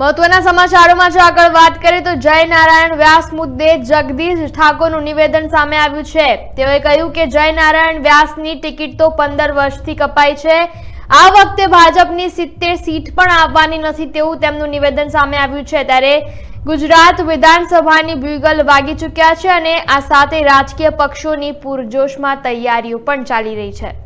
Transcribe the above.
મહત્વના સમાચારોમાં જો આગળ વાત કરીએ તો જય નારાયણ વ્યાસ મુદ્દે જગદીશ ઠાકોરનું નિવેદન સામે આવ્યું છે તેઓએ કહ્યું કે જય નારાયણ વ્યાસની ટિકિટ તો પંદર વર્ષથી કપાઈ છે આ વખતે ભાજપની સિત્તેર સીટ પણ આવવાની નથી તેવું તેમનું નિવેદન સામે આવ્યું છે ત્યારે ગુજરાત વિધાનસભાની બ્યુગલ વાગી ચુક્યા છે અને આ સાથે રાજકીય પક્ષોની પૂરજોશમાં તૈયારીઓ પણ ચાલી રહી છે